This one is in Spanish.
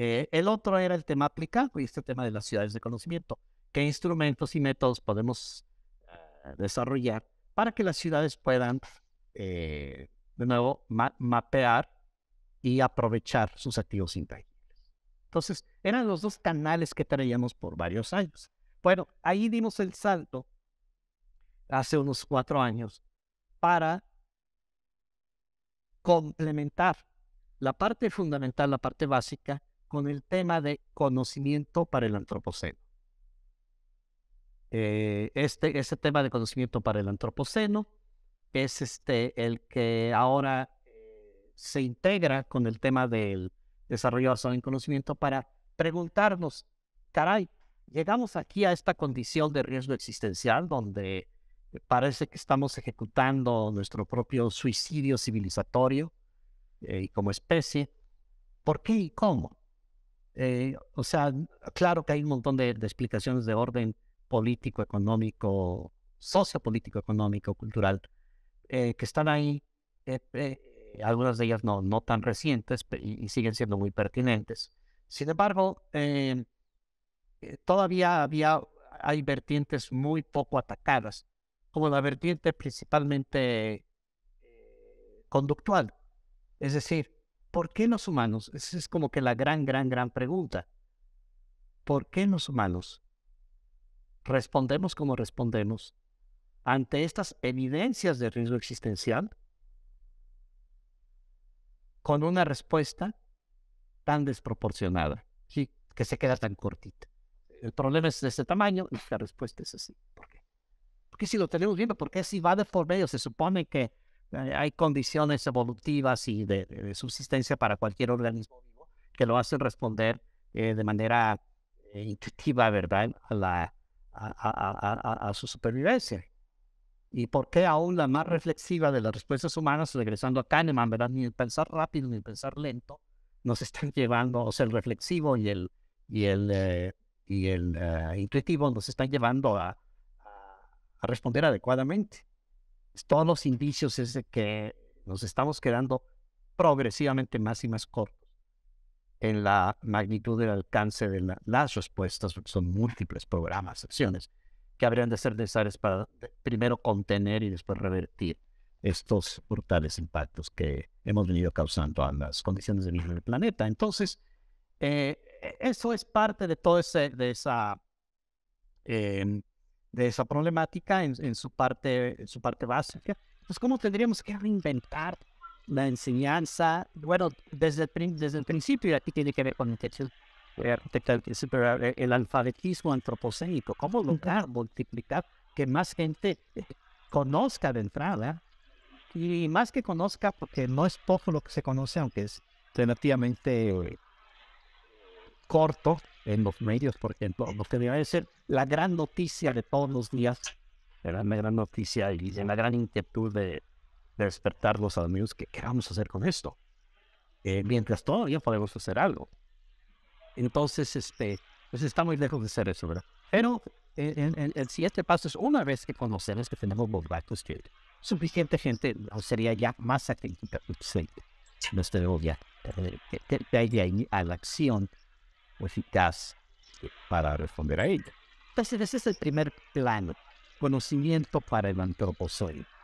Eh, el otro era el tema aplicado y este tema de las ciudades de conocimiento. ¿Qué instrumentos y métodos podemos eh, desarrollar para que las ciudades puedan, eh, de nuevo, mapear y aprovechar sus activos intangibles? Entonces, eran los dos canales que traíamos por varios años. Bueno, ahí dimos el salto hace unos cuatro años para complementar la parte fundamental, la parte básica con el tema de conocimiento para el antropoceno. Eh, este, tema de conocimiento para el antropoceno es este, el que ahora eh, se integra con el tema del desarrollo basado en conocimiento para preguntarnos, caray, llegamos aquí a esta condición de riesgo existencial donde parece que estamos ejecutando nuestro propio suicidio civilizatorio eh, y como especie. ¿Por qué y cómo? Eh, o sea, claro que hay un montón de, explicaciones de orden político, económico, sociopolítico, económico, cultural, eh, que están ahí. Eh, algunas de ellas no, no tan recientes y, y siguen siendo muy pertinentes. Sin embargo, todavía había, hay vertientes muy poco atacadas, como la vertiente principalmente conductual. Es decir, ¿por qué los humanos? Esa es como que la gran, gran, gran pregunta. ¿Por qué los humanos respondemos como respondemos ante estas evidencias de riesgo existencial con una respuesta tan desproporcionada, ¿sí? que se queda tan cortita? El problema es de este tamaño y la respuesta es así. ¿Por qué? Porque si lo tenemos bien, porque si va de por se supone que eh, hay condiciones evolutivas y de, subsistencia para cualquier organismo vivo que lo hacen responder eh, de manera eh, intuitiva, ¿verdad?, a, a, su supervivencia. ¿Y por qué aún la más reflexiva de las respuestas humanas, regresando a Kahneman, ¿verdad?, ni el pensar rápido ni el pensar lento, nos están llevando, o sea, el reflexivo y el, y el, y el intuitivo nos están llevando a responder adecuadamente. Pues, todos los indicios es de que nos estamos quedando progresivamente más y más cortos en la magnitud del alcance de las respuestas, porque son múltiples programas, acciones, que habrían de ser necesarias para primero contener y después revertir estos brutales impactos que hemos venido causando a las condiciones de del planeta. Entonces, eh, e, eso es parte de todo ese, de esa em, de esa problemática en, en su, parte, en su parte básica. Entonces, ¿cómo tendríamos que reinventar la enseñanza? Bueno, desde el, desde el principio, y aquí tiene que ver con el alfabetismo antropocénico, cómo lograr multiplicar que más gente eh, conozca de entrada y más que conozca, porque no es poco lo que se conoce, aunque es relativamente eh, corto, en los medios, por ejemplo, lo que debe ser la gran noticia de todos los días, era una gran noticia y la gran inquietud de, despertar los amigos que qué vamos hacer con esto. Eh, mientras todavía podemos hacer algo. Entonces, este, pues está muy lejos de ser eso, ¿verdad? Pero eh, en, el siguiente paso es una vez que conocemos que tenemos los Street, suficiente gente sería ya más activa, no estoy de de, que de ahí a la acción eficaz eh, para responder a ella. Entonces ese es el primer plano, conocimiento para el antropozoico.